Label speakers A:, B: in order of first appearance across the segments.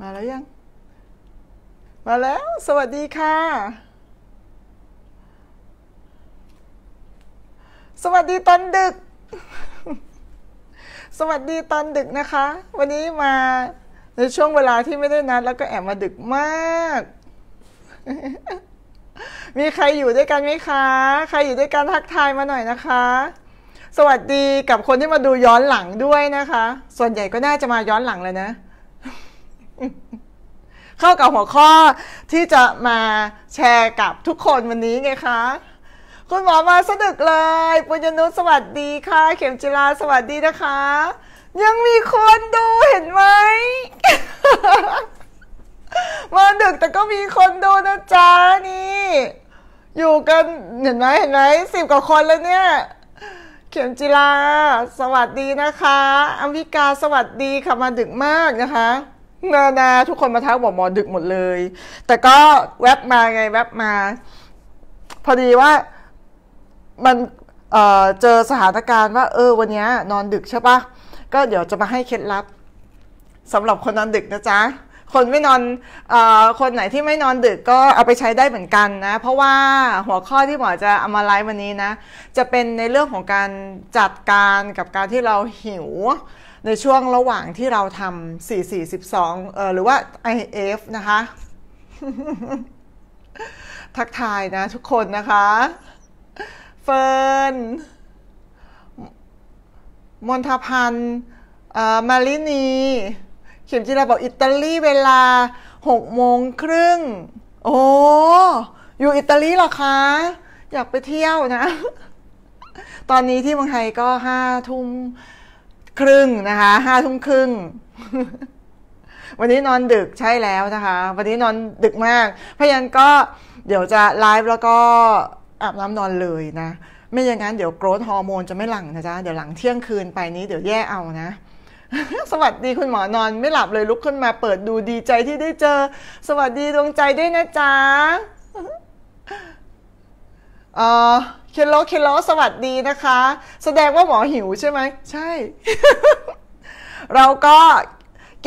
A: มาแล้วยัง มาแล้ว สวัสดีค่ะ สวัสดีตอนดึก สวัสดีตอนดึกนะคะ วันนี้มาในช่วงเวลาที่ไม่ได้นัดแล้วก็แอบมาดึกมาก มีใครอยู่ด้วยกันไหมคะ ใครอยู่ด้วยกันทักทายมาหน่อยนะคะสวัสดีกับคนที่มาดูย้อนหลังด้วยนะคะ ส่วนใหญ่ก็น่าจะมาย้อนหลังเลยนะ เข้ากับหัวข้อที่จะมาแชร์กับทุกคนวันนี้ไงคะ คุณหมอมาสนดึกเลย ปุญญนุสวัสดีค่ะ เข็มจิราสวัสดีนะคะ ยังมีคนดูเห็นไหมมาดึกแต่ก็มีคนดูนะจ๊ะนี่ อยู่กันเห็นไหมเห็นไหมสิบกว่าคนแล้วเนี่ยเข็มจิลาสวัสดีนะคะอวิกาสวัสดีค่ะ มาดึกมากนะคะนานาทุกคนมาทักบอกหมอดึกหมดเลย แต่ก็แวบมาไงแวบมา พอดีว่า มันเเจอสถานการณ์ว่าเออวันนี้นอนดึกใช่ปะก็เดี๋ยวจะมาให้เคล็ดลับสำหรับคนนอนดึกนะจ๊ะคนไม่นอนอคนไหนที่ไม่นอนดึกก็เอาไปใช้ได้เหมือนกันนะ เพราะว่าหัวข้อที่หมอจะเอามาไลฟ์วันนี้นะ จะเป็นในเรื่องของการจัดการกับการที่เราหิวในช่วงระหว่างที่เราทำ 4-4-12เอ่อ หรือว่า IF นะคะ ทักทายนะทุกคนนะคะ เฟิร์นมนทพันธ์มารินีข็มจีราบอกอิตาลีเวลาหกโมงครึ่ง โอ้ อยู่อิตาลีเหรอคะ อยากไปเที่ยวนะ ตอนนี้ที่เมืองไทยก็ห้าทุ่มครึ่งนะคะห้าทุ่มครึ่ง วันนี้นอนดึกใช่แล้วนะคะ วันนี้นอนดึกมาก พยันก็เดี๋ยวจะไลฟ์แล้วก็อาบน้ำนอนเลยนะ ไม่อย่างนั้นเดี๋ยวโกรทฮอร์โมน จะไม่หลังนะจ๊ะ เดี๋ยวหลังเที่ยงคืนไปนี้เดี๋ยวแย่เอานะสวัสดีคุณหมอนอนไม่หลับเลยลุกขึ้นมาเปิดดูดีใจที่ได้เจอสวัสดีดวงใจด้วยนะจ๊ะเออเคโลเคโลสวัสดีนะคะ แสดงว่าหมอหิวใช่ไหมใช่ เราก็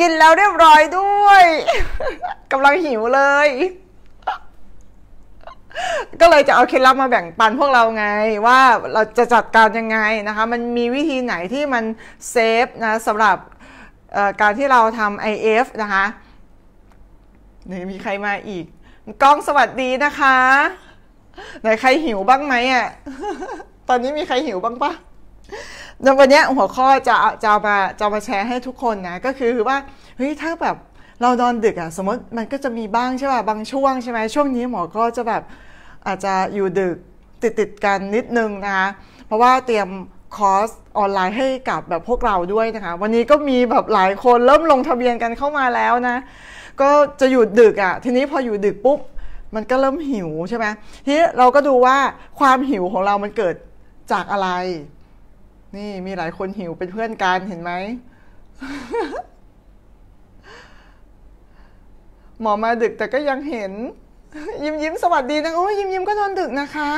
A: กินแล้วเรียบร้อยด้วยกำลังหิวเลยก็เลยจะเอาเคล็ดลับมาแบ่งปันพวกเราไงว่าเราจะจัดการยังไงนะคะ มันมีวิธีไหนที่มันเซฟนะสำหรับการที่เราทำ IF นะคะนี่มีใครมาอีกกล้องสวัสดีนะคะไหนใครหิวบ้างไหมอ่ะตอนนี้มีใครหิวบ้างปะแลววันนี้หัวข้อจะจะมาจะมาแชร์ให้ทุกคนนะก็คือว่าเฮ้ยถ้าแบบเรานอนดึกอะสมมติมันก็จะมีบ้างใช่ป่ะบางช่วงใช่ไหมช่วงนี้หมอก็จะแบบอาจจะอยู่ดึกติดติดกันนิดนึงนะคะเพราะว่าเตรียมคอร์สออนไลน์ให้กับแบบพวกเราด้วยนะคะ วันนี้ก็มีแบบหลายคนเริ่มลงทะเบียนกันเข้ามาแล้วนะ ก็จะอยู่ดึกอะ่ะ ทีนี้พออยู่ดึกปุ๊บมันก็เริ่มหิวใช่ไหมทีนี้เราก็ดูว่าความหิวของเรามันเกิดจากอะไร นี่มีหลายคนหิวเป็นเพื่อนกัน เห็นไหมหมอมาดึกแต่ก็ยังเห็นยิ้มยิ้มสวัสดีนะโอ้ยยิ้มยิ้มก็นอนดึกนะคะ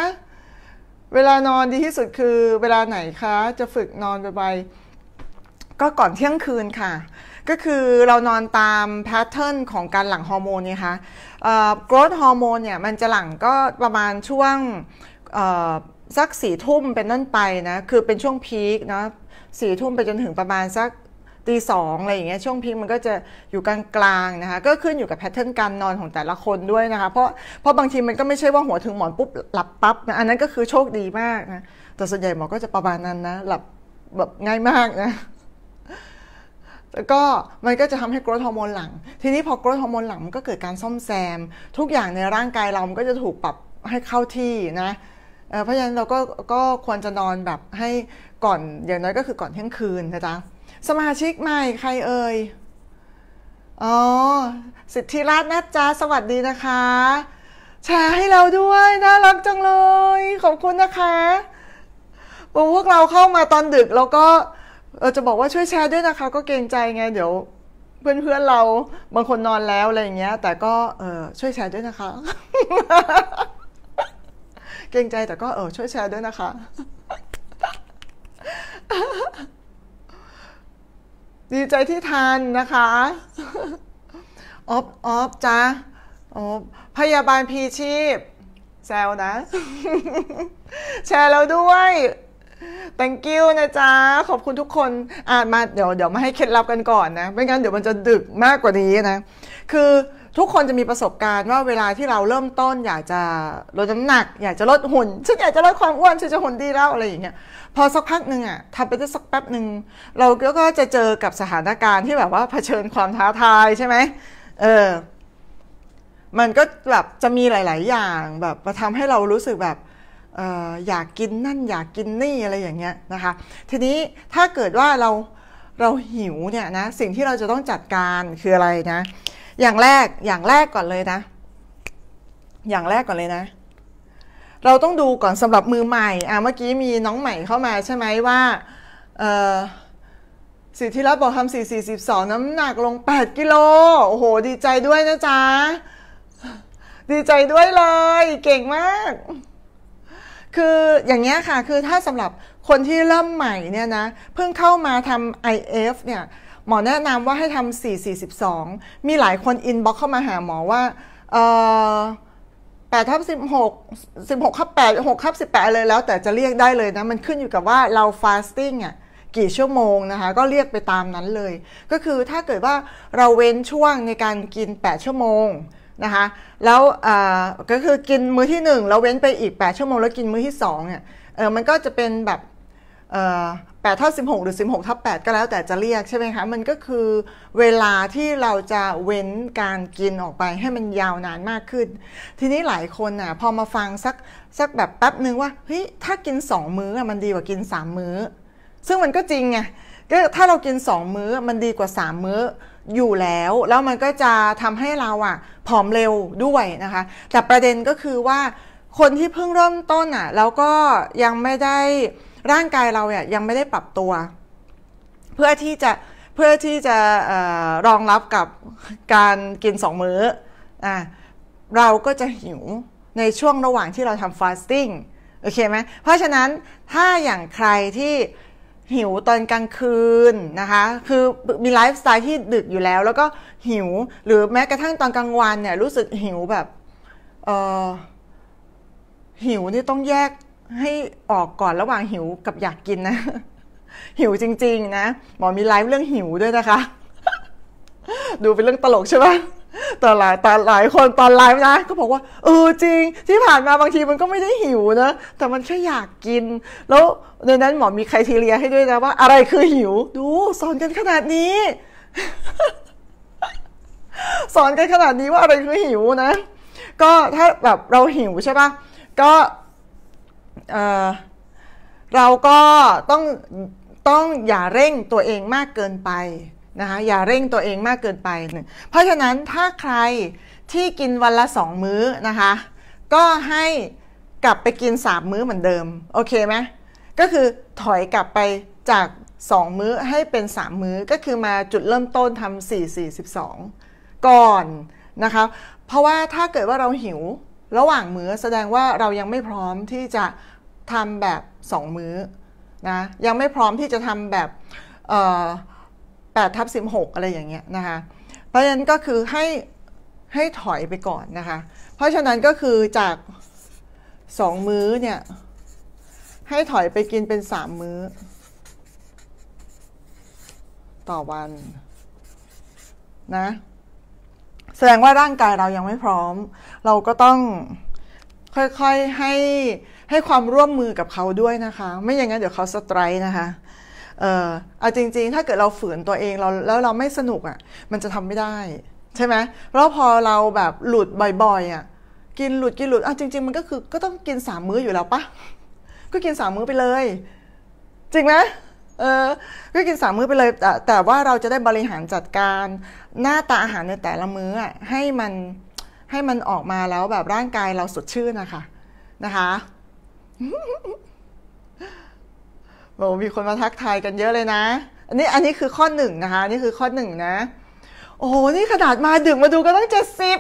A: เวลานอนดีที่สุดคือเวลาไหนคะ จะฝึกนอนบปไปก็ก่อนเที่ยงคืนค่ะ ก็คือเรานอนตามแพทเทิร์นของการหลั่งฮอร์โมนเนี่ยคะ่กรดฮอร์โมนเนี่ยมันจะหลั่งก็ประมาณช่วงสักสี่ทุ่มเป็นต้นไปนะคือเป็นช่วงพีคเนาะสี่ทุ่มไปจนถึงประมาณสักตีสองอะไรอย่างเงี้ยช่วงพีงมันก็จะอยู่กลางๆนะคะก็ขึ้นอยู่กับแพทเทิร์นการนอนของแต่ละคนด้วยนะคะเพราะเพราะบางทีมันก็ไม่ใช่ว่าหัวถึงหมอนปุ๊บหลับปั๊บนะอันนั้นก็คือโชคดีมากนะแต่ส่วนใหญ่หมอก็จะประมาณนั้นนะหลับแบบง่ายมากนะแล้วก็มันก็จะทำให้กรดฮอร์โมนหลัง ทีนี้พอกรดฮอร์โมนหลังมันก็เกิดการซ่อมแซม ทุกอย่างในร่างกายเรามันก็จะถูกปรับให้เข้าที่นะเพราะฉะนั้นเราก็ก็ควรจะนอนแบบให้ก่อนอย่างน้อยก็คือก่อนเที่ยงคืนนะจ๊ะสมาชิกใหม่ใครเอ่ย อ๋อสิทธิรัตน์นะจ๊ะ สวัสดีนะคะ แชร์ให้เราด้วย น่ารักจังเลย ขอบคุณนะคะ พวกเราเข้ามาตอนดึก แล้วก็เออจะบอกว่าช่วยแชร์ด้วยนะคะ ก็เกรงใจไงเดี๋ยว เพื่อนเพื่อนเราบางคนนอนแล้วอะไรอย่างเงี้ย แต่ก็เออช่วยแชร์ด้วยนะคะ เกรงใจแต่ก็เออช่วยแชร์ด้วยนะคะดีใจที่ทันนะคะออฟออฟจ้าออฟพยาบาลพีชีพแซวนะ แชร์แล้วด้วย thank you นะจ๊ะ ขอบคุณทุกคนอ่ามาเดี๋ยวเดี๋ยวมาให้เคล็ดลับกันก่อนนะไม่งั้นเดี๋ยวมันจะดึกมากกว่านี้นะ คือทุกคนจะมีประสบการณ์ว่าเวลาที่เราเริ่มต้นอยากจะลดน้ำหนักอยากจะลดหุ่นฉันอยากจะลดความอ้วนฉันจะหุ่นดีแล้วอะไรอย่างเงี้ยพอสักพักหนึ่งอ่ะทำไปได้สักแป๊บหนึ่ง เราก็จะเจอกับสถานการณ์ที่แบบว่า เผชิญความท้าทายใช่ไหมเออมันก็แบบจะมีหลาย ๆ อย่างแบบมาทำให้เรารู้สึกแบบอออยากกินนั่นอยากกินนี่อะไรอย่างเงี้ยนะคะทีนี้ถ้าเกิดว่าเราเราหิวเนี่ยนะสิ่งที่เราจะต้องจัดการคืออะไรนะอย่างแรก อย่างแรกก่อนเลยนะ อย่างแรกก่อนเลยนะ เราต้องดูก่อนสำหรับมือใหม่ อ่ะ เมื่อกี้มีน้องใหม่เข้ามาใช่ไหมว่าสิทธิรัตน์บอกทำสี่สี่สิบสองน้ำหนักลงแปดกิโลโอ้โห ดีใจด้วยนะจ๊ะ ดีใจด้วยเลย เก่งมาก คืออย่างเงี้ยค่ะ คือถ้าสำหรับคนที่เริ่มใหม่เนี่ยนะ เพิ่งเข้ามาทำ IF เนี่ยหมอแนะนำว่าให้ทำ 4 42 มีหลายคนอินบ็อกเข้ามาหาหมอว่าแอ8ทับ16 16ครทับ8 6ครทับ18 เลยแล้วแต่จะเรียกได้เลยนะมันขึ้นอยู่กับว่าเราฟาสติ้งอ่ะกี่ชั่วโมงนะคะก็เรียกไปตามนั้นเลย ก็คือถ้าเกิดว่าเราเว้นช่วงในการกิน 8 ชั่วโมงนะคะแล้วก็คือกินมื้อที่ 1 เราเว้นไปอีก 8 ชั่วโมง แล้วกินมื้อที่2เนี่ยเออมันก็จะเป็นแบบ8เท่า16 หรือ 16ทับ8ก็แล้วแต่จะเรียกใช่ไหมคะมันก็คือเวลาที่เราจะเว้นการกินออกไปให้มันยาวนานมากขึ้น ทีนี้หลายคนน่ะพอมาฟังสักสักแบบแป๊บนึงว่าเฮ้ยถ้ากิน 2 มื้อมันดีกว่ากิน3มื้อ ซึ่งมันก็จริงไงก็ถ้าเรากิน2มื้อมันดีกว่า 3 มื้ออยู่แล้ว แล้วมันก็จะทำให้เราอ่ะผอมเร็วด้วยนะคะ แต่ประเด็นก็คือว่า คนที่เพิ่งเริ่มต้นอ่ะแล้วก็ยังไม่ได้ร่างกายเราเนี่ยยังไม่ได้ปรับตัว เพื่อที่จะเพื่อที่จะออรองรับกับการกินสองมื้ออเราก็จะหิวในช่วงระหว่างที่เราทำฟาสติ้งโอเคไหมเพราะฉะนั้นถ้าอย่างใครที่หิวตอนกลางคืนนะคะคือมีไลฟ์สไตล์ที่ดึกอยู่แล้วแล้วก็หิวหรือแม้กระทั่งตอนกลางวันเนี่ยรู้สึกหิวแบบเออหิวนี่ต้องแยกให้ออกก่อนระหว่างหิวกับอยากกินนะ หิวจริง ๆ นะหมอมีไลฟ์เรื่องหิวด้วยนะคะ ดูเป็นเรื่องตลกใช่ไหมแต่หลายตอหลายคนตอนไลฟ์นะก็บอกว่าเออจริง ที่ผ่านมาบางทีมันก็ไม่ได้หิวนะแต่มันแค่อยากกิน แล้วในนั้นหมอมีใครทีเรียให้ด้วยนะว่า อะไรคือหิว ดูสอนกันขนาดนี้ สอนกันขนาดนี้ว่าอะไรคือหิวนะ ก็ถ้าแบบเราหิวใช่ปะก็เราก็ต้องต้องอย่าเร่งตัวเองมากเกินไปนะคะอย่าเร่งตัวเองมากเกินไป เพราะฉะนั้นถ้าใครที่กินวันละสองมื้อนะคะก็ให้กลับไปกินสามมื้อเหมือนเดิมโอเคไหมก็คือถอยกลับไปจากสองมื้อให้เป็นสามมื้อก็คือมาจุดเริ่มต้นทำสี่สี่สิบสองก่อนนะคะเพราะว่าถ้าเกิดว่าเราหิวระหว่างมื้อแสดงว่าเรายังไม่พร้อมที่จะทำแบบสองมื้อนะยังไม่พร้อมที่จะทำแบบแปดทับสิบหกอะไรอย่างเงี้ยนะคะเพราะฉะนั้นก็คือให้ให้ถอยไปก่อนนะคะเพราะฉะนั้นก็คือจากสองมื้อเนี่ยให้ถอยไปกินเป็นสามมื้อ ต่อวันนะแสดงว่าร่างกายเรายังไม่พร้อม เราก็ต้องค่อยๆให้ให้ความร่วมมือกับเขาด้วยนะคะ ไม่อย่างนั้นเดี๋ยวเขาสไตร์นะคะเออเอาจริง ๆ ถ้าเกิดเราฝืนตัวเองเราแล้วเราไม่สนุกอะ่ะ มันจะทำไม่ได้ ใช่ไหมแล้วพอเราแบบหลุดบ่อยๆอะ่ะ กินหลุดกินหลุดอ่ะจริงๆ มันก็คือก็ต้องกินสามมื้ออยู่แล้วปะก็กินสามมื้อไปเลย จริงไหมเออก็กินสามมื้อไปเลยแต่แต่ว่าเราจะได้บริหารจัดการหน้าตาอาหารในแต่ละมื้อให้มันให้มันออกมาแล้วแบบร่างกายเราสดชื่นนะคะนะคะบอกมีคนมาทักทายกันเยอะเลยนะ อันนี้อันนี้คือข้อหนึ่งนะคะ นี่คือข้อหนึ่งนะ โอ้โหนี่ขนาดมาดึกมาดูก็ตั้งเจ็ดสิบ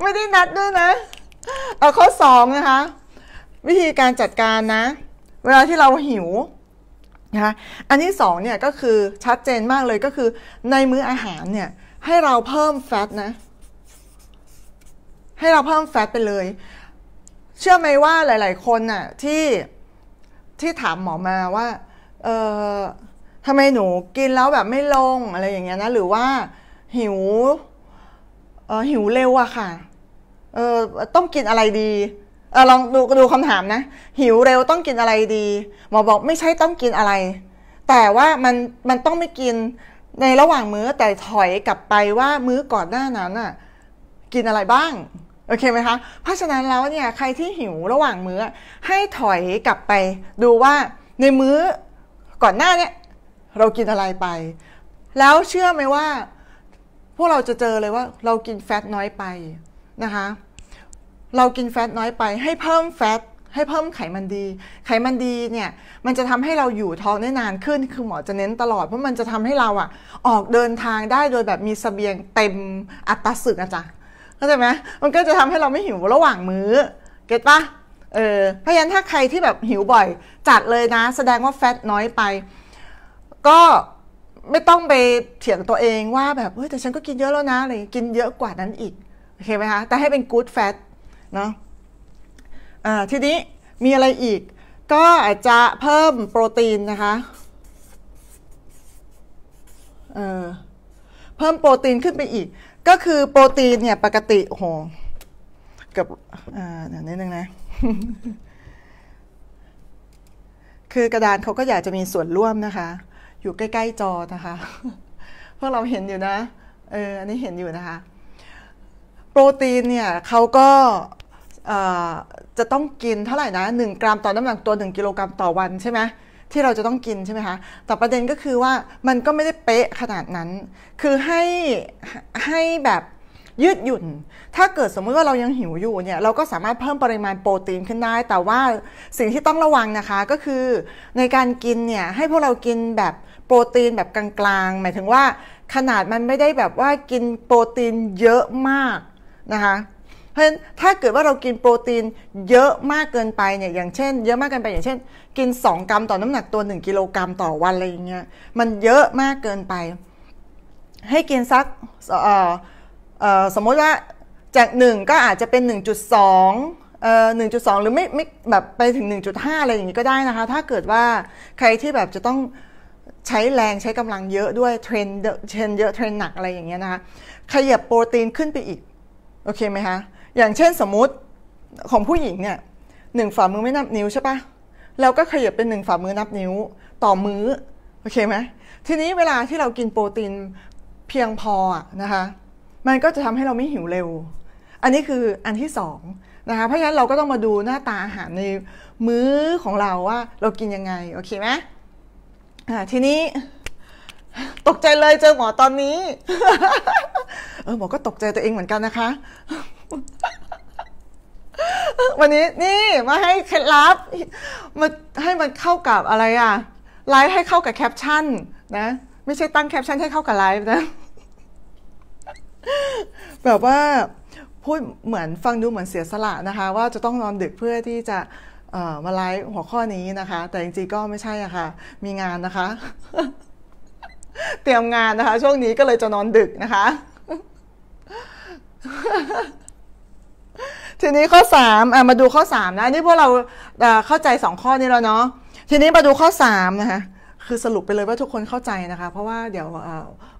A: ไม่ได้นัดด้วยนะเอาข้อสองนะคะ วิธีการจัดการนะ เวลาที่เราหิวนะคะอันที่สองเนี่ยก็คือชัดเจนมากเลยก็คือ ในมื้ออาหารเนี่ยให้เราเพิ่มแฟตนะ ให้เราเพิ่มแฟตไปเลยเชื่อไหมว่าหลาย ๆคนน่ะที่ที่ถามหมอมาว่าเออทำไมหนูกินแล้วแบบไม่ลงอะไรอย่างเงี้ยนะหรือว่า หิว เออหิวเร็วอะค่ะเออต้องกินอะไรดีเออลองดูดูคำถามนะหิวเร็วต้องกินอะไรดีหมอบอกไม่ใช่ต้องกินอะไร แต่ว่ามันมันต้องไม่กินในระหว่างมื้อแต่ถอยกลับไปว่า มื้อก่อนหน้านั้น่ะ กินอะไรบ้างโอเคไหมคะ เพราะฉะนั้นแล้วเนี่ยใครที่หิวระหว่างมื้อให้ถอยกลับไป ดูว่าในมื้อก่อนหน้าเนี่ยเรากินอะไรไป แล้วเชื่อไหมว่า พวกเราจะเจอเลยว่า เรากินแฟตน้อยไปนะคะเรากินแฟตน้อยไป ให้เพิ่มแฟตให้เพิ่มไขมันดี ไขมันดีเนี่ยมันจะทำให้เราอยู่ท้องได้นานขึ้นคือหมอจะเน้นตลอดเพราะมันจะทำให้เราอ่ะออกเดินทางได้โดยแบบมีสเสบียงเต็มอัตราสึกนะจ๊ะเข้าใจไหมมันก็จะทำให้เราไม่หิวระหว่างมื้อ เก็ตปะเออเพราะฉะนั้นถ้าใครที่แบบหิวบ่อยจัดเลยนะแสดงว่าแฟตน้อยไป ก็ไม่ต้องไปเถียงตัวเองว่าแบบเฮ้ยแต่ฉันก็กินเยอะแล้วนะอะไร กินเยอะกว่านั้นอีก โอเคไหมคะ แต่ให้เป็นกู๊ดแฟตเนาะอ่าทีนี้มีอะไรอีกก็อาจจะเพิ่มโปรตีนนะคะเออเพิ่มโปรตีนขึ้นไปอีกก็คือโปรตีนเนี่ยปกติโหกับอ่าเดี๋ยวนิดนึงนะ คือกระดานเขาก็อยากจะมีส่วนร่วมนะคะ อยู่ใกล้ ๆ จอนะคะพวกเราเห็นอยู่นะเอออันนี้เห็นอยู่นะคะ โปรตีนเนี่ยเขาก็จะต้องกินเท่าไหร่นะ 1 กรัมต่อน้ำหนักตัว 1 กิโลกรัมต่อวันใช่ไหมที่เราจะต้องกินใช่ไหมคะ แต่ประเด็นก็คือว่ามันก็ไม่ได้เป๊ะขนาดนั้น คือให้ให้แบบยืดหยุ่น ถ้าเกิดสมมติว่าเรายังหิวอยู่เนี่ยเราก็สามารถเพิ่มปริมาณโปรตีนขึ้นได้ แต่ว่าสิ่งที่ต้องระวังนะคะก็คือในการกินเนี่ยให้พวกเรากินแบบโปรตีนแบบกลางๆ หมายถึงว่าขนาดมันไม่ได้แบบว่ากินโปรตีนเยอะมากนะคะ เพราะฉะนั้นถ้าเกิดว่าเรากินโปรตีนเยอะมากเกินไปเนี่ยอย่างเช่น เยอะมากเกินไปอย่างเช่นกิน 2 กรัมต่อน้ำหนักตัว 1กิโลกรัมต่อวันอะไรอย่างเงี้ยมันเยอะมากเกินไป ให้กินสักสมมติว่าจาก1 ก็อาจจะเป็น 1.2เอ่อหนึ่งจุดสองหรือไม่ไม่แบบไปถึง 1.5อะไรอย่างนี้ก็ได้นะคะถ้าเกิดว่าใครที่แบบจะต้องใช้แรงใช้กำลังเยอะด้วย เทรนเทรนเยอะเทรนหนักอะไรอย่างเงี้ยนะคะขยับโปรตีนขึ้นไปอีกโอเคไหมคะอย่างเช่นสมมติของผู้หญิงเนี่ยหนึ่งฝ่ามือไม่นับนิ้วใช่ปะแล้วก็ขยับเป็นหนึ่งฝ่ามือนับนิ้วต่อมื้อโอเคไหมทีนี้เวลาที่เรากินโปรตีนเพียงพอนะคะ มันก็จะทำให้เราไม่หิวเร็ว อันนี้คืออันที่สองนะคะ เพราะฉะนั้นเราก็ต้องมาดูหน้าตาอาหารในมื้อของเราว่าเรากินยังไงโอเคไหมทีนี้ ตกใจเลยเจอหมอตอนนี้ เออหมอก็ตกใจตัวเองเหมือนกันนะคะวันนี้นี่มาให้เคล็ดลับมาให้มันเข้ากับอะไรอะไลฟ์ให้เข้ากับแคปชั่น นะ ไม่ใช่ตั้งแคปชั่นให้เข้ากับไลฟ์นะแบบว่าพูดเหมือนฟังดูเหมือนเสียสละนะคะ ว่าจะต้องนอนดึกเพื่อที่จะมาไลฟ์หัวข้อนี้นะคะ แต่จริงๆก็ไม่ใช่อะคะ่ะ มีงานนะคะ เตรียมงานนะคะ ช่วงนี้ก็เลยจะนอนดึกนะคะทีนี้ข้อ3อ่ะมาดูข้อ 3 นะ นี่พวกเราเข้าใจ 2 ข้อนี้แล้วเนาะ ทีนี้มาดูข้อ3นะคะ คือสรุปไปเลยว่าทุกคนเข้าใจนะคะ เพราะว่าเดี๋ยว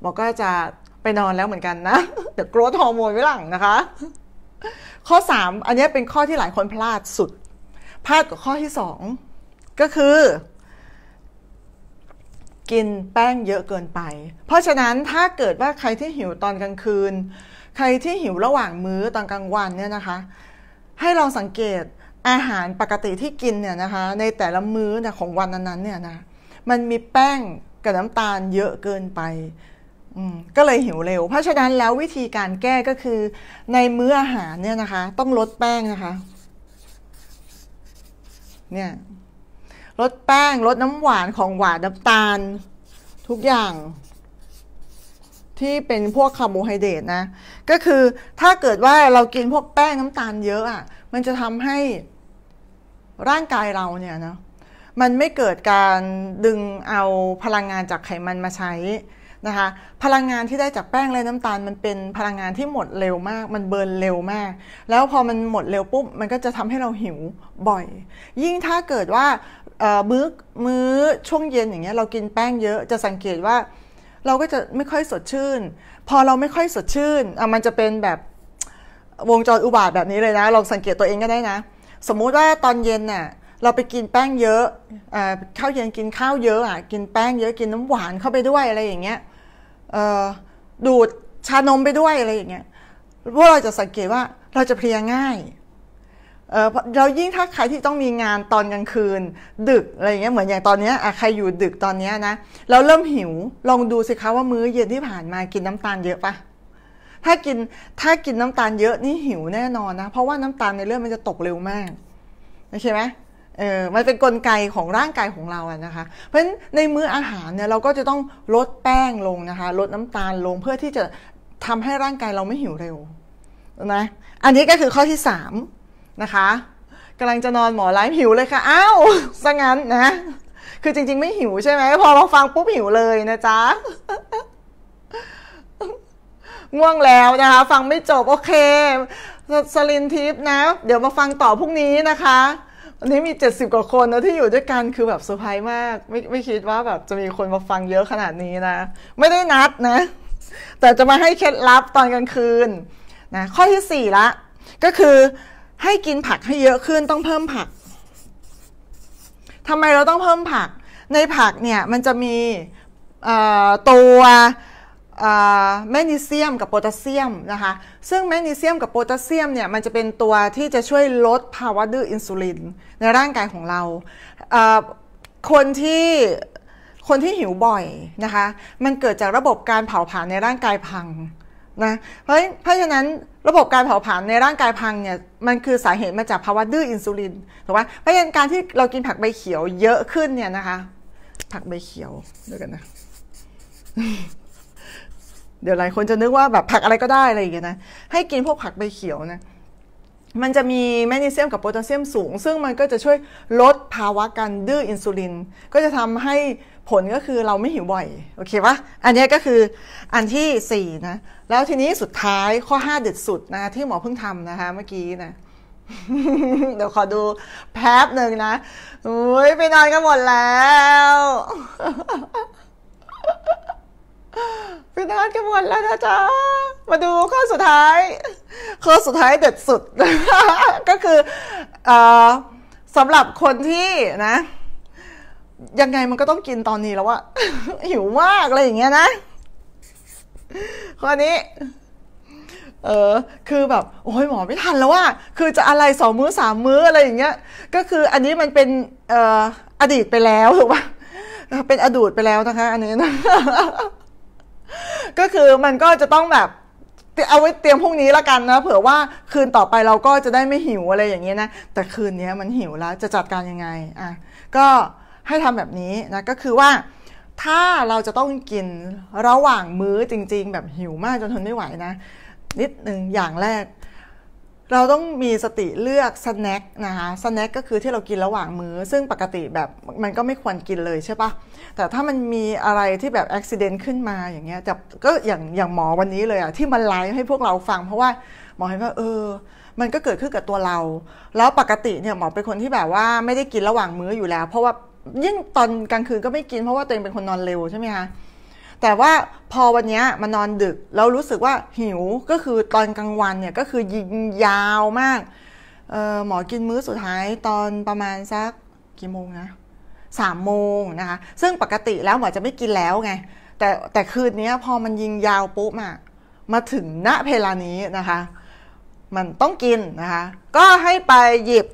A: หมอ ก็จะไปนอนแล้วเหมือนกันนะ เดี๋ยวกรธฮอร์โมนไว้หลังนะคะ ข้อ 3 อันนี้เป็นข้อที่หลายคนพลาดสุด พลาดกับข้อที่ 2 ก็คือ กินแป้งเยอะเกินไป เพราะฉะนั้นถ้าเกิดว่าใครที่หิวตอนกลางคืน ใครที่หิวระหว่างมื้อตอนกลางวันเนี่ยนะคะให้ลองสังเกตอาหารปกติที่กินเนี่ยนะคะ ในแต่ละมื้อของวันนั้นๆเนี่ยนะมันมีแป้งกับน้ำตาลเยอะเกินไปก็เลยหิวเร็ว เพราะฉะนั้นแล้ววิธีการแก้ก็คือ ในมื้ออาหารเนี่ยนะคะ ต้องลดแป้งนะคะเนี่ยลดแป้งลดน้ำหวานของหวานน้ำตาล ทุกอย่างที่เป็นพวกคาร์โบไฮเดรตนะ ก็คือถ้าเกิดว่าเรากินพวกแป้งน้ำตาลเยอะอะ่ะ มันจะทำให้ร่างกายเราเนี่ยนะ มันไม่เกิดการดึงเอาพลังงานจากไขมันมาใช้นะคะ พลังงานที่ได้จากแป้งและน้ำตาลมันเป็นพลังงานที่หมดเร็วมาก มันเบิร์นเร็วมาก แล้วพอมันหมดเร็วปุ๊บ มันก็จะทำให้เราหิวบ่อย ยิ่งถ้าเกิดว่ามื้อมื้อช่วงเย็นอย่างเงี้ยเรากินแป้งเยอะ จะสังเกตว่าเราก็จะไม่ค่อยสดชื่น พอเราไม่ค่อยสดชื่นอ่ะมันจะเป็นแบบวงจรอุบาทแบบนี้เลยนะลองสังเกตตัวเองก็ได้นะสมมุติว่าตอนเย็นน่ะเราไปกินแป้งเยอะข้าวเย็นกินข้าวเยอะอ่ะกินแป้งเยอะกินน้ำหวานเข้าไปด้วยอะไรอย่างเงี้ยดูดชานมไปด้วยอะไรอย่างเงี้ยพวกเราจะสังเกตว่าเราจะเพลียง่ายเรายิ่งถ้าใครที่ต้องมีงานตอนกลางคืนดึกอะไรอย่างเงี้ยเหมือนอย่างตอนนี้ใครอยู่ดึกตอนนี้นะเราเริ่มหิวลองดูสิคะว่ามื้อเย็นที่ผ่านมากินน้ำตาลเยอะปะถ้ากินถ้ากินน้ำตาลเยอะนี่หิวแน่นอนนะเพราะว่าน้ำตาลในเลือดมันจะตกเร็วมากใช่ไหมเออมันเป็นนกลไกของร่างกายของเราอะนะคะ เพราะฉะนั้นในมื้ออาหารเนี่ยเราก็จะต้องลดแป้งลงนะคะลดน้ำตาลลงเพื่อที่จะทำให้ร่างกายเราไม่หิวเร็วนะอันนี้ก็คือข้อที่สามนะคะกำลังจะนอนหมอไลฟ์หิวเลยค่ะ อ้าวซะงั้นนะ คือจริงๆ ไม่หิวใช่ไหม พอมาฟังปุ๊บหิวเลยนะจ๊ะ ง่วงแล้วนะคะ ฟังไม่จบโอเคสลินทิปนะ เดี๋ยวมาฟังต่อพรุ่งนี้นะคะวันนี้มี 70กว่าคนนะที่อยู่ด้วยกันคือแบบเซอร์ไพรส์มากไม่ไม่คิดว่าแบบจะมีคนมาฟังเยอะขนาดนี้นะ ไม่ได้นัดนะ แต่จะมาให้เคล็ดลับตอนกลางคืนนะ ข้อที่4ละ ก็คือให้กินผักให้เยอะขึ้นต้องเพิ่มผัก ทำไมเราต้องเพิ่มผัก ในผักเนี่ยมันจะมีตัวแมกนีเซียมกับโพแทสเซียมนะคะ ซึ่งแมกนีเซียมกับโพแทสเซียมเนี่ย มันจะเป็นตัวที่จะช่วยลดภาวะดื้ออินซูลินในร่างกายของเรา คนที่คนที่หิวบ่อยนะคะ มันเกิดจากระบบการเผาผลาญในร่างกายพังนะเพราะเพราะฉะนั้นระบบการเผาผลาญในร่างกายพังเนี่ยมันคือสาเหตุมาจากภาวะดื้ออินซูลินถูกไหมเพราะฉะนั้นการที่เรากินผักใบเขียวเยอะขึ้นเนี่ยนะคะ ผักใบเขียวเดี๋ยวกันนะเดี๋ยวหลายคนจะนึกว่าแบบผักอะไรก็ได้อะไรอย่างเงี้ยนะให้กินพวกผักใบเขียวนะมันจะมีแมกนีเซียมกับโพแทสเซียมสูง ซึ่งมันก็จะช่วยลดภาวะการดื้ออินซูลินก็จะทำให้ผลก็คือเราไม่หิวบ่อย โอเคปะอันนี้ก็คืออันที่ 4 นะ แล้วทีนี้สุดท้ายข้อ5เด็ดสุดนะที่หมอเพิ่งทำนะคะเมื่อกี้นะ เดี๋ยวขอดูแป๊บหนึ่งนะโอ้ยไปนอนกันหมดแล้วไปนอนกันหมดแล้วนะจ๊ะ มาดูข้อสุดท้าย ข้อสุดท้ายเด็ดสุด ก็คืออสำหรับคนที่นะยังไงมันก็ต้องกินตอนนี้แล้วว่าหิวมากอะไรอย่างเงี้ยนะข้อนี้ เออ คือแบบโอ้ยหมอไม่ทันแล้วว่า คือจะอะไรสองมื้อสามมื้ออะไรอย่างเงี้ย ก็คืออันนี้มันเป็นเอ่ออดีตไปแล้วถูกปะเป็นอดูดไปแล้วนะคะ อันนี้นะ ก็คือมันก็จะต้องแบบเอาไว้เตรียมพรุ่งนี้ละกันนะเผื่อว่าคืนต่อไปเราก็จะได้ไม่หิวอะไรอย่างเงี้ยนะ แต่คืนนี้มันหิวแล้วจะจัดการยังไงอ่ะ ก็ให้ทำแบบนี้นะก็คือว่าถ้าเราจะต้องกินระหว่างมื้อจริง ๆ แบบหิวมากจนทนไม่ไหวนะ นิดหนึ่งอย่างแรก เราต้องมีสติเลือกสแน็คนะคะสแน็คก็คือที่เรากินระหว่างมื้อซึ่งปกติแบบมันก็ไม่ควรกินเลยใช่ปะแต่ถ้ามันมีอะไรที่แบบอกซิเนต์ขึ้นมาอย่างเงี้ยจะก็อย่างอย่างหมอวันนี้เลยอะที่มันไลฟ์ให้พวกเราฟัง เพราะว่าหมอเห็นว่าเออมันก็เกิดขึ้นกับตัวเรา แล้วปกติเนี่ยหมอเป็นคนที่แบบว่าไม่ได้กินระหว่างมื้ออยู่แล้วเพราะว่ายิ่งตอนกลางคืนก็ไม่กินเพราะว่าตัวเองเป็นคนนอนเร็วใช่ไหมคะแต่ว่าพอวันนี้มานอนดึกแล้วรู้สึกว่าหิวก็คือตอนกลางวันเนี่ยก็คือยิงยาวมากหมอกินมื้อสุดท้ายตอนประมาณสักกี่โมงนะสามโมงนะคะซึ่งปกติแล้วหมอจะไม่กินแล้วไงแต่แต่คืนนี้พอมันยิงยาวปุ๊บมามาถึงณเวลานี้นะคะมันต้องกินนะคะก็ให้ไปหยิบ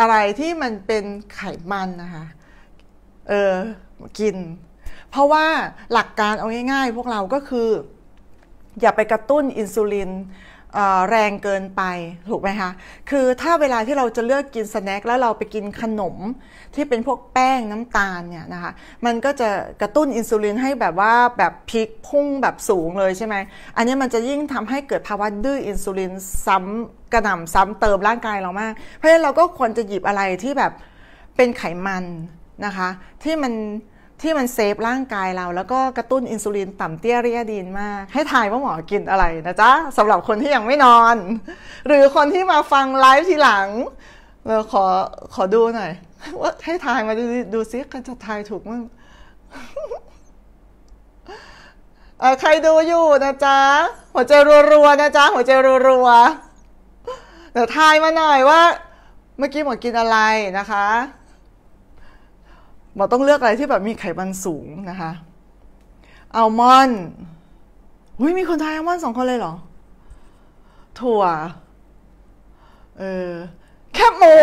A: อะไรที่มันเป็นไขมัน นะคะเออ กิน เพราะว่าหลักการเอาง่ายๆ พวกเราก็คือ อย่าไปกระตุ้นอินซูลินแรงเกินไปถูกไหมคะ คือถ้าเวลาที่เราจะเลือกกินสแน็คแล้วเราไปกินขนมที่เป็นพวกแป้งน้ำตาลเนี่ยนะคะ มันก็จะกระตุ้นอินซูลินให้แบบว่าแบบพิกพุ่งแบบสูงเลยใช่ไหม อันนี้มันจะยิ่งทำให้เกิดภาวะดื้ออินซูลิน ซ้ำกระหน่ำซ้ำเติมร่างกายเรามาก เพราะฉะนั้นเราก็ควรจะหยิบอะไรที่แบบเป็นไขมันนะคะ ที่มันที่มันเซฟร่างกายเรา แล้วก็กระตุ้นอินซูลินต่ำเตี้ยเรียดีนมาก ให้ทายว่าหมอกินอะไรนะจ๊ะสำหรับคนที่ยังไม่นอน หรือคนที่มาฟังไลฟ์ทีหลังเราขอขอดูหน่อยว่าให้ทายมาดูดูซิกันจะทายถูกมั้งใครดูอยู่นะจ๊ะหัวใจรัวๆนะจ๊ะหัวใจรัวๆเดี๋ยวทายมาหน่อยว่าเมื่อกี้หมอกินอะไรนะคะเราต้องเลือกอะไรที่แบบมีไขมันสูงนะคะ อัลมอนด์อุ้ย มีคนทายอัลมอนด์สองคนเลยเหรอ ถั่ว เออ แคบหมู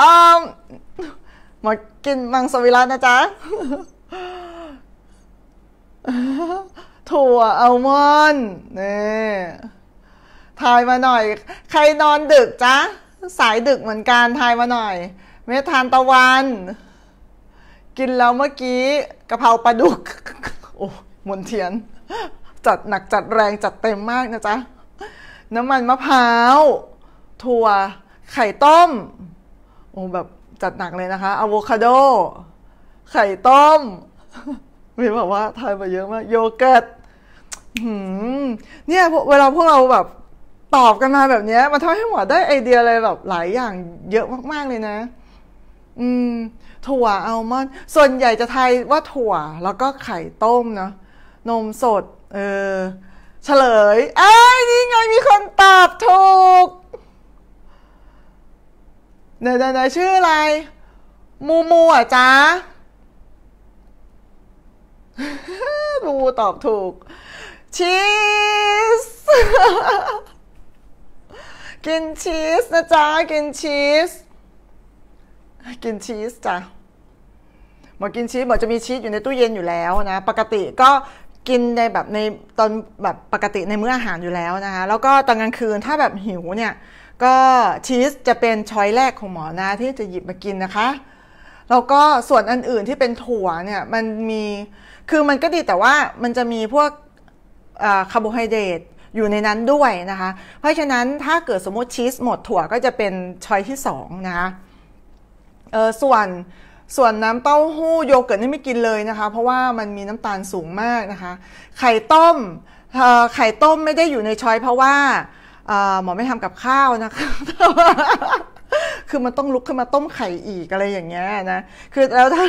A: อืมหมอกินมังสวิรัตนะจ๊ะ ถั่ว อัลมอนด์นี่ทายมาหน่อย ใครนอนดึกจ๊ะ สายดึกเหมือนกันทายมาหน่อยเมทานตะวัน กินแล้วเมื่อกี้กะเพราปลาดุก โอ้หมุนเทียน จัดหนักจัดแรงจัดเต็มมากนะจ๊ะ น้ำมันมะพร้าว ถั่ว ไข่ต้มโอ้แบบจัดหนักเลยนะคะอะโวคาโด ไข่ต้ม มีแบบว่าทายมาเยอะมากโยเกิร์ตเนี่ยเวลาพวกเราแบบตอบกันมาแบบนี้มันทำให้หมอได้ไอเดียอะไรแบบหลายอย่างเยอะมากๆเลยนะอืม ถั่วอัลมอนด์ส่วนใหญ่จะทายว่าถั่ว แล้วก็ไข่ต้มเนาะนมสด เออ เฉลย เอ้นี่ไงมีคนตอบถูกเดี๋ยวๆชื่ออะไร มูมูอ่ะจ๊ะมูมูตอบถูกชีส กินชีสนะจ๊ะ กินชีสกินชีสจ้ะหมอ กินชีสหมอจะมีชีสอยู่ในตู้เย็นอยู่แล้วนะปกติก็กินในแบบในตอนแบบปกติในมื้ออาหารอยู่แล้วนะคะแล้วก็ตอนกลางคืนถ้าแบบหิวเนี่ย ก็ชีสจะเป็นช้อยแรกของหมอนะที่จะหยิบมากินนะคะแล้วก็ส่วนอันอื่นที่เป็นถั่วเนี่ยมันมีคือมันก็ดีแต่ว่ามันจะมีพวกคาร์โบไฮเดรตอยู่ในนั้นด้วยนะคะ เพราะฉะนั้นถ้าเกิดสมมติชีส หมดถั่วก็จะเป็นช้อยที่ 2 นะคะเออส่วนส่วนน้ำเต้าหู้โยเกิร์ตนี่ไม่กินเลยนะคะ เพราะว่ามันมีน้ำตาลสูงมากนะคะ ไข่ต้มไข่ต้มไม่ได้อยู่ในช้อยเพราะว่าหมอไม่ทำกับข้าวนะคะคือมันต้องลุกขึ้นมาต้มไข่อีกอะไรอย่างเงี้ยนะคือแล้วถ้า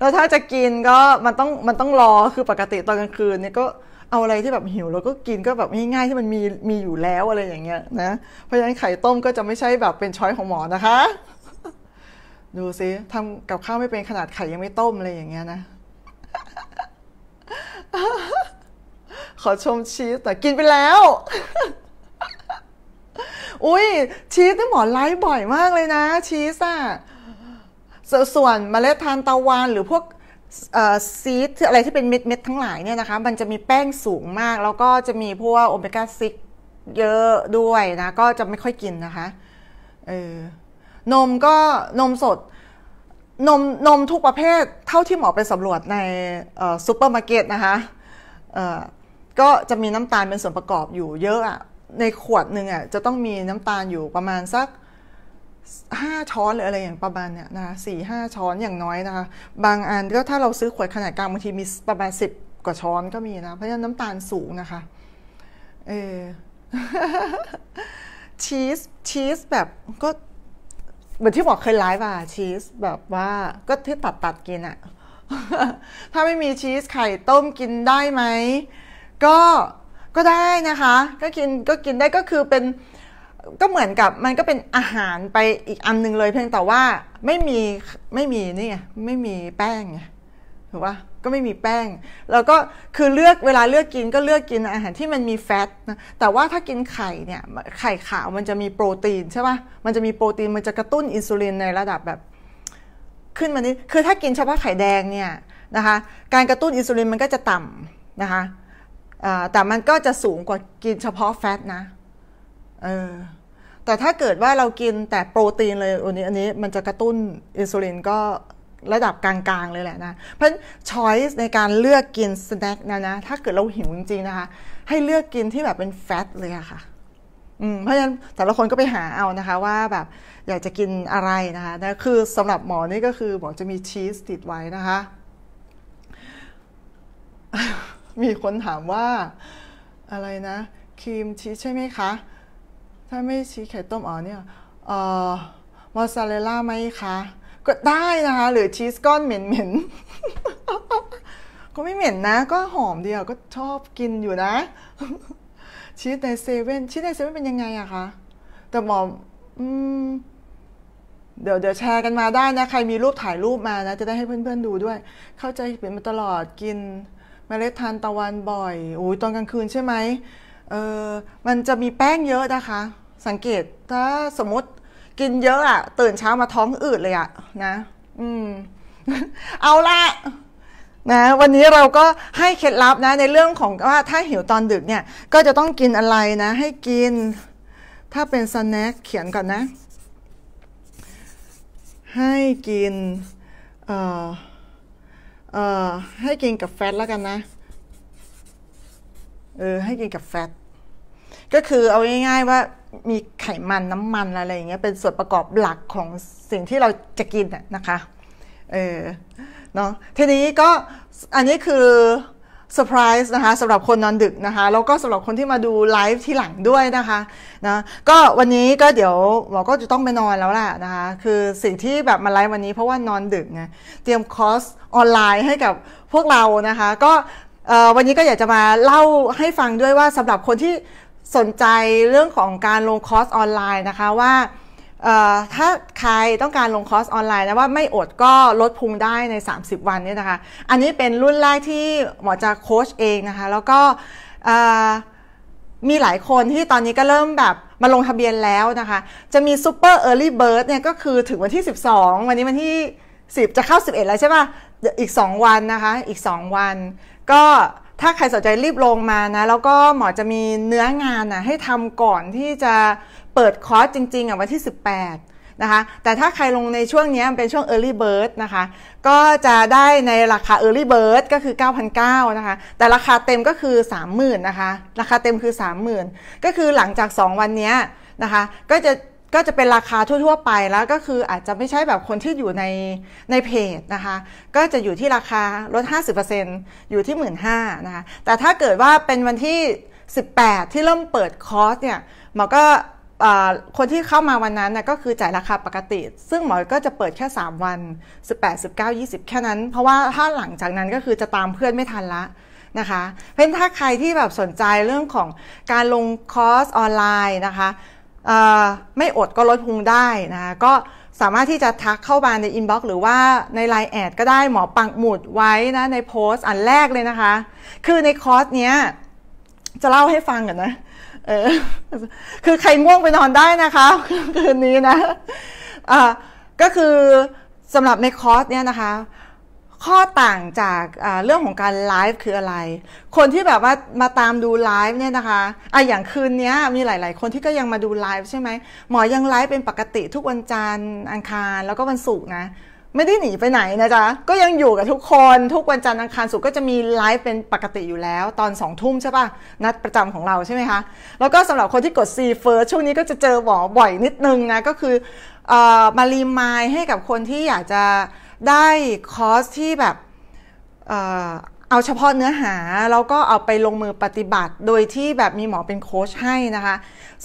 A: แล้วถ้าจะกินก็มันต้องมันต้องรอคือปกติตอนกลางคืนเนี่ยก็เอาอะไรที่แบบหิว แล้วก็กินก็แบบง่ายๆที่มันมีมีอยู่แล้วอะไรอย่างเงี้ยนะเพราะฉะนั้นไข่ต้มก็จะไม่ใช่แบบเป็นช้อยของหมอนะคะดูซิทำกับข้าวไม่เป็นขนาดไข่ยังไม่ต้มอะไรอย่างเงี้ยนะ ขอชมชีสแต่กินไปแล้ว อุ้ยชีสนี่หมอไลฟ์บ่อยมากเลยนะชีสอะส่วนมเมล็ดทานตะวันหรือพวกซีดอะไรที่เป็นเม็ดเม็ดทั้งหลายเนี่ยนะคะ มันจะมีแป้งสูงมาก แล้วก็จะมีพวกโอเมก้าซิกเยอะด้วยนะ ก็จะไม่ค่อยกินนะคะ เออนมก็นมสดนมนมทุกประเภทเท่าที่หมอไปสำรวจในซูเปอร์มาร์เก็ตนะคะก็จะมีน้ำตาลเป็นส่วนประกอบอยู่เยอะอะในขวดหนึ่งอะจะต้องมีน้ำตาลอยู่ประมาณสักห้าช้อนหรืออะไรอย่างประมาณเนี้ยนะะสี่ห้าช้อนอย่างน้อยนะคะบางอันก็ถ้าเราซื้อขวดขนาดกลางบางทีมีประมาณสิบกว่าช้อนก็มีนะ เพราะฉะนั้นน้ำตาลสูงนะคะเออชีสชีสแบบก็เหมือนที่บอกเคยไลฟ์อ่ะชีส แบบว่าก็ที่ตัดตัดกินอะถ้าไม่มีชีสไข่ต้มกินได้ไหม ก็ก็ได้นะคะ ก็กินก็กินได้ก็คือเป็นก็เหมือนกับมันก็เป็นอาหารไปอีกอันนึงเลยเพียงแต่ว่าไม่มีไม่มีนี่ไไม่มีแป้งไงถูกปะก็ไม่มีแป้งแล้วก็คือเลือกเวลาเลือกกินก็เลือกกินอาหารที่มันมีแฟตนะแต่ว่าถ้ากินไข่เนี่ยไข่ขาวมันจะมีโปรตีนใช่ปะ่ะมันจะมีโปรตีนมันจะกระตุ้นอินซูลินในระดับแบบ ขึ้นมานิดคือถ้ากินเฉพาะไข่แดงเนี่ยนะคะการกระตุ้นอินซูลินมันก็จะต่ำนะคะแต่มันก็จะสูงกว่ากินเฉพาะแฟตนะเออแต่ถ้าเกิดว่าเรากินแต่โปรตีนเลยอันนี้อันนี้มันจะกระตุ้นอินซูลินก็ระดับกลางๆเลยแหละนะ เพราะช้อยส์ในการเลือกกินสแน็คนะนะ ถ้าเกิดเราหิวจริงๆนะคะ ให้เลือกกินที่แบบเป็นแฟตเลยะค่ะ เพราะฉะนั้นแต่ละคนก็ไปหาเอานะคะ ว่าแบบอยากจะกินอะไรนะคะนะคือสำหรับหมอนี่ก็คือหมอจะมีชีสติดไว้นะคะ มีคนถามว่าอะไรนะครีมชีสใช่ไหมคะ ถ้าไม่ชีสไข่ต้มอ๋อเนี่ยเอ่อมอสซาเรลล่าไหมคะก็ได้นะคะ หรือชีสก้อนเหม็นเหม็นก็ไม่เหม็นนะ ก็หอมเดียวก็ชอบกินอยู่นะ ชีสในเซเว่นชีสในเซเว่นเป็นยังไงอะคะ แต่หมอเดี๋ยวเดี๋ยวแชร์กันมาได้นะ ใครมีรูปถ่ายรูปมานะ จะได้ให้เพื่อนๆดูด้วย เข้าใจเป็นมาตลอดกินมเมล็ดทานตะวันบ่อยโอ้ยตอนกลางคืนใช่ไหมเออมันจะมีแป้งเยอะนะคะ สังเกตถ้าสมมติกินเยอะอะตื่นเช้ามาท้องอืดเลยอะนะ อืม เอาละนะวันนี้เราก็ให้เคล็ดลับนะในเรื่องของว่า ถ้าหิวตอนดึกเนี่ย ก็จะต้องกินอะไรนะ ให้กินถ้าเป็นสแน็คเขียนก่อนนะ ให้กินเอ่อเอ่อให้กินกับแฟตแล้วกันนะเออให้กินกับแฟตก็คือเอาง่ายๆว่ามีไขมันน้ำมันอะไรอย่างเงี้ยเป็นส่วนประกอบหลักของสิ่งที่เราจะกินนะคะเออเนาะทีนี้ก็อันนี้คือเซอร์ไพรส์นะคะสำหรับคนนอนดึกนะคะแล้วก็สำหรับคนที่มาดูไลฟ์ที่หลังด้วยนะคะนะก็วันนี้ก็เดี๋ยวหมอก็จะต้องไปนอนแล้วล่ะนะคะคือสิ่งที่แบบมาไลฟ์วันนี้เพราะว่านอนดึกไงเตรียมคอร์สออนไลน์ให้กับพวกเรานะคะก็วันนี้ก็อยากจะมาเล่าให้ฟังด้วยว่าสำหรับคนที่สนใจเรื่องของการลงคอร์สออนไลน์นะคะว่าถ้าใครต้องการลงคอร์สออนไลน์นะว่าไม่อดก็ลดพุงได้ใน 30 วันนี่นะคะ อันนี้เป็นรุ่นแรกที่หมอจะโค้ชเองนะคะ แล้วก็มีหลายคนที่ตอนนี้ก็เริ่มแบบมาลงทะเบียนแล้วนะคะ จะมี Super Early Bird เนี่ยก็คือถึงวันที่ 12 วันนี้วันที่ 10 จะเข้า 11 แล้วใช่ป่ะ อีก 2 วันนะคะอีก2วันก็ถ้าใครสนใจรีบลงมานะแล้วก็หมอจะมีเนื้องานนะให้ทำก่อนที่จะเปิดคอร์สจริงๆอ่ะวันที่ 18นะคะแต่ถ้าใครลงในช่วงนี้เป็นช่วง Early Bird นะคะก็จะได้ในราคา Early Bird ก็คือ 9,900นะคะแต่ราคาเต็มก็คือ 30,000นะคะ ราคาเต็มคือ 30,000 ก็คือหลังจาก 2 วันนี้นะคะก็จะก็จะเป็นราคาทั่วๆ ไปแล้วก็คืออาจจะไม่ใช่แบบคนที่อยู่ในในเพจนะคะ ก็จะอยู่ที่ราคาลด 50%อยู่ที่ 1 5ื่นนะคะแต่ถ้าเกิดว่าเป็นวันที่ 18 ที่เริ่มเปิดคอร์สเนี่ยหมอก็คนที่เข้ามาวันนั้นนะก็คือจ่ายราคาปกติ ซึ่งหมอก็จะเปิดแค่ 3 วัน 18 19 20 แค่นั้น เพราะว่าถ้าหลังจากนั้นก็คือจะตามเพื่อนไม่ทันละนะคะเพราะถ้าใครที่แบบสนใจเรื่องของการลงคอร์สออนไลน์นะคะไม่อดก็ลดพุงได้นะคะก็สามารถที่จะทักเข้ามาในอินบ็อกซ์หรือว่าในไลน์แอดก็ได้หมอปังหมุดไว้นะ ในโพสต์อันแรกเลยนะคะ คือในคอร์สเนี้ย จะเล่าให้ฟังกันนะ เออคือใครง่วงไปนอนได้นะคะ คืนนี้นะอ่าก็คือสำหรับในคอร์สเนี้ยนะคะข้อต่างจากเรื่องของการไลฟ์คืออะไร คนที่แบบว่ามาตามดูไลฟ์เนี่ยนะคะอ่ะอย่างคืนนี้มีหลาย ๆ คนที่ก็ยังมาดูไลฟ์ใช่ไหมหมอยังไลฟ์เป็นปกติทุกวันจันทร์อังคารแล้วก็วันศุกร์นะ ไม่ได้หนีไปไหนนะจ๊ะ ก็ยังอยู่กับทุกคนทุกวันจันทร์อังคารศุกร์ก็จะมีไลฟ์เป็นปกติอยู่แล้ว ตอนสองทุ่มใช่ปะนัดประจำของเราใช่ไหมคะ แล้วก็สำหรับคนที่กด C first ช่วงนี้ก็จะเจอหมอบ่อยนิดนึงนะ ก็คืออมารีมายให้กับคนที่อยากจะได้คอร์สที่แบบเอาเฉพาะเนื้อหาแล้วก็เอาไปลงมือปฏิบัติโดยที่แบบมีหมอเป็นโค้ชให้นะคะ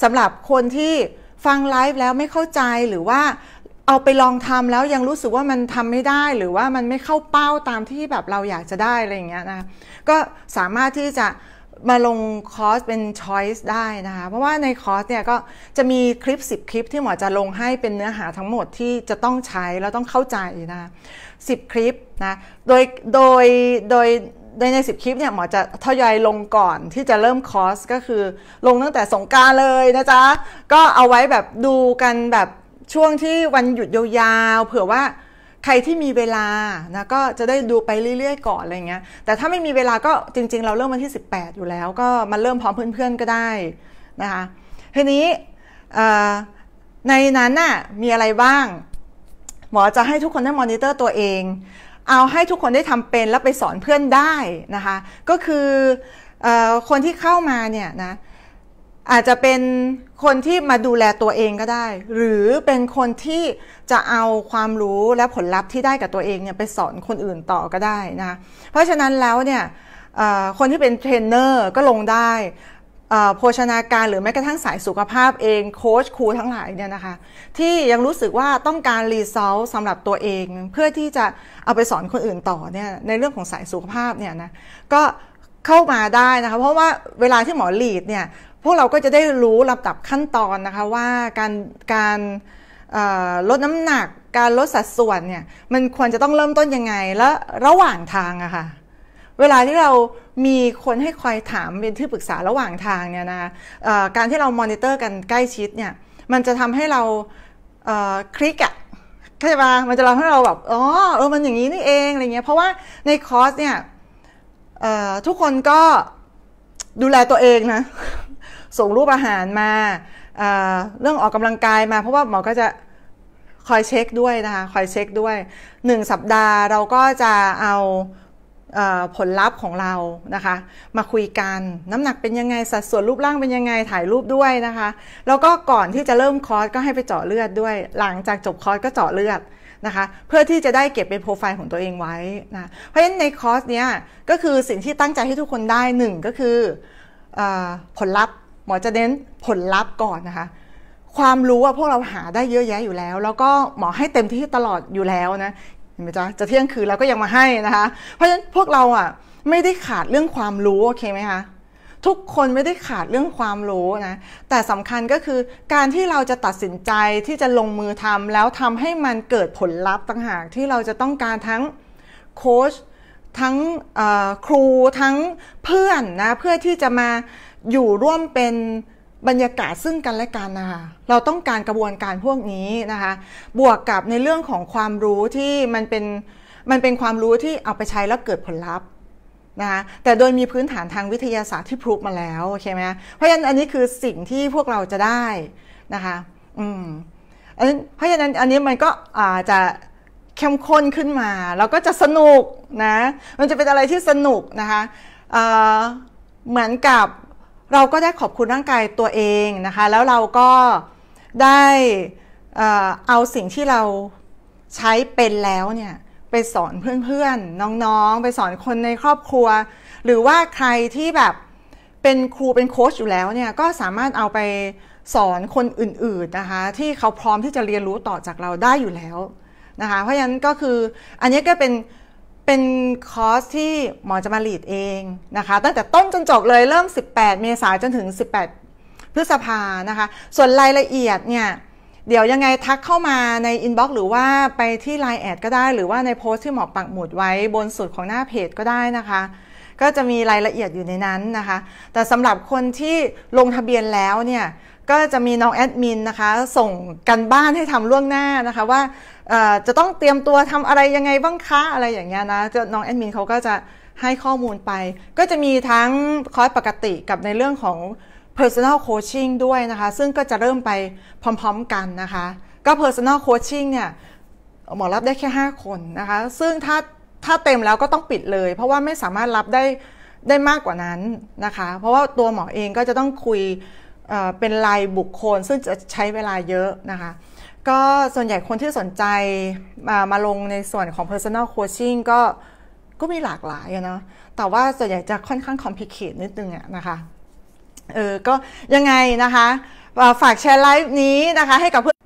A: สำหรับคนที่ฟังไลฟ์แล้วไม่เข้าใจหรือว่าเอาไปลองทำแล้วยังรู้สึกว่ามันทำไม่ได้หรือว่ามันไม่เข้าเป้าตามที่แบบเราอยากจะได้อะไรอย่างเงี้ยนะก็สามารถที่จะมาลงคอร์สเป็น Choice ได้นะคะเพราะว่าในคอร์สเนี่ยก็จะมีคลิป 10 คลิปที่หมอจะลงให้เป็นเนื้อหาทั้งหมดที่จะต้องใช้แล้วต้องเข้าใจนะคะ1คลิปนะโดยโดยโดยในในสิบคลิปเนี่ยหมอจะทยอยลงก่อนที่จะเริ่มคอร์สก็คือลงตั้งแต่สงการเลยนะจ๊ะ ก็เอาไว้แบบดูกันแบบช่วงที่วันหยุดยาวๆเผื่อว่าใครที่มีเวลานะก็จะได้ดูไปเรื่อยๆ ก่อนอะไรเงี้ยแต่ถ้าไม่มีเวลาก็จริงๆ เราเริ่มวันที่ 18 อยู่แล้ว ก็มาเริ่มพร้อมเพื่อนๆ ก็ได้นะคะทีนี้ในนั้นน่ะมีอะไรบ้าง หมอจะให้ทุกคนได้มอนิเตอร์ตัวเอง เอาให้ทุกคนได้ทำเป็นแล้วไปสอนเพื่อนได้นะคะก็คืออคนที่เข้ามาเนี่ยนะอาจจะเป็นคนที่มาดูแลตัวเองก็ได้ หรือเป็นคนที่จะเอาความรู้และผลลัพธ์ที่ได้กับตัวเองเนี่ยไปสอนคนอื่นต่อก็ได้นะเพราะฉะนั้นแล้วเนี่ยคนที่เป็นเทรนเนอร์ก็ลงได้โภชนาการหรือแม้กระทั่งสายสุขภาพเองโค้ชครูทั้งหลายเนี่ยนะคะที่ยังรู้สึกว่าต้องการรีซอสสำหรับตัวเองเพื่อที่จะเอาไปสอนคนอื่นต่อเนี่ยในเรื่องของสายสุขภาพเนี่ยนะก็เข้ามาได้นะคะเพราะว่าเวลาที่หมอลีดเนี่ยพวกเราก็จะได้รู้ลำดับขั้นตอนนะคะว่าการการลดน้ำหนักการลดสัดส่วนเนี่ยมันควรจะต้องเริ่มต้นยังไงและระหว่างทางอะคะ่ะเวลาที่เรามีคนให้คอยถามเป็นที่ปรึกษาระหว่างทางเนี่ยนะะการที่เรามอนิเตอร์กันใกล้ชิดเนี่ยมันจะทำให้เราคลิกอะเข้าใจปะมันจะทำให้เราแบบอ๋อเออมันอย่างนี้นี่เองอะไรเงี้ยเพราะว่าในคอร์สเนี่ยทุกคนก็ดูแลตัวเองนะส่งรูปอาหารมาเรื่องออกกำลังกายมา เพราะว่าหมอก็จะคอยเช็คด้วยนะคะ คอยเช็คด้วย 1 สัปดาห์เราก็จะเอาผลลัพธ์ของเรานะคะมาคุยกัน น้ำหนักเป็นยังไง สัดส่วนรูปร่างเป็นยังไง ถ่ายรูปด้วยนะคะ แล้วก็ก่อนที่จะเริ่มคอร์สก็ให้ไปเจาะเลือดด้วย หลังจากจบคอร์สก็เจาะเลือดนะคะ เพื่อที่จะได้เก็บเป็นโปรไฟล์ของตัวเองไว้นะ เพราะฉะนั้นในคอร์สเนี้ยก็คือสิ่งที่ตั้งใจให้ทุกคนได้หนึ่งก็คืออผลลัพธ์หมอจะเน้นผลลัพธ์ก่อนนะคะความรู้ว่าพวกเราหาได้เยอะแยะอยู่แล้ว แล้วก็หมอให้เต็มที่ตลอดอยู่แล้วนะเห็นไหมจ๊ะจะเที่ยงคืนแล้วก็ยังมาให้นะคะเพราะฉะนั้นพวกเราอ่ะไม่ได้ขาดเรื่องความรู้โอเคไหมคะทุกคนไม่ได้ขาดเรื่องความรู้นะแต่สำคัญก็คือการที่เราจะตัดสินใจที่จะลงมือทำแล้วทำให้มันเกิดผลลัพธ์ต่างหากที่เราจะต้องการทั้งโค้ชทั้งครูทั้งเพื่อนนะเพื่อที่จะมาอยู่ร่วมเป็นบรรยากาศซึ่งกันและกันนะคะ เราต้องการกระบวนการพวกนี้นะคะ บวกกับในเรื่องของความรู้ที่มันเป็น มันเป็นความรู้ที่เอาไปใช้แล้วเกิดผลลัพธ์นะคะ แต่โดยมีพื้นฐานทางวิทยาศาสตร์ที่พรูฟมาแล้ว โอเคไหมเพราะฉะนั้นอันนี้คือสิ่งที่พวกเราจะได้นะคะอืมเพราะฉะนั้นอันนี้มันก็อาจจะเข้มข้นขึ้นมา แล้วก็จะสนุกนะ มันจะเป็นอะไรที่สนุกนะคะเหมือนกับเราก็ได้ขอบคุณร่างกายตัวเองนะคะแล้วเราก็ได้เอาสิ่งที่เราใช้เป็นแล้วเนี่ยไปสอนเพื่อนๆน้องๆ ไปสอนคนในครอบครัว หรือว่าใครที่แบบเป็นครูเป็นโค้ชอยู่แล้วเนี่ยก็สามารถเอาไปสอนคนอื่นๆนะคะที่เขาพร้อมที่จะเรียนรู้ต่อจากเราได้อยู่แล้วนะคะเพราะฉะนั้นก็คืออันนี้ก็เป็นเป็นคอร์สที่หมอจะมาลีดเองนะคะ ตั้งแต่ต้นจนจบเลยเริ่ม 18 เมษายนจนถึง 18 พฤษภานะคะ ส่วนรายละเอียดเนี่ยเดี๋ยวยังไงทักเข้ามาในอินบ็อกซ์หรือว่าไปที่ Line แอดก็ได้ หรือว่าในโพสต์ที่หมอปักหมุดไว้บนสุดของหน้าเพจก็ได้นะคะ ก็จะมีรายละเอียดอยู่ในนั้นนะคะ แต่สำหรับคนที่ลงทะเบียนแล้วเนี่ย ก็จะมีน้องแอดมินนะคะส่งกันบ้านให้ทำล่วงหน้านะคะว่าจะต้องเตรียมตัวทำอะไรยังไงบ้างคะอะไรอย่างเงี้ยนะจน้องแอดมินเขาก็จะให้ข้อมูลไป ก็จะมีทั้งคอร์สปกติกับในเรื่องของ personal coaching ด้วยนะคะ ซึ่งก็จะเริ่มไปพร้อมๆกันนะคะ ก็ personal coaching เนี่ยหมอรับได้แค่ 5 คนนะคะ ซึ่งถ้าถ้าเต็มแล้วก็ต้องปิดเลย เพราะว่าไม่สามารถรับได้ได้มากกว่านั้นนะคะ เพราะว่าตัวหมอเองก็จะต้องคุยเป็นรายบุคคล ซึ่งจะใช้เวลาเยอะนะคะก็ส่วนใหญ่คนที่สนใจมามาลงในส่วนของ personal coaching ก็ก็มีหลากหลายนะแต่ว่าส่วนใหญ่จะค่อนข้างคอมพิเคตนิดนึงอะนะคะเออก็ยังไงนะคะ ฝากแชร์ไลฟ์นี้นะคะให้กับเพื่อน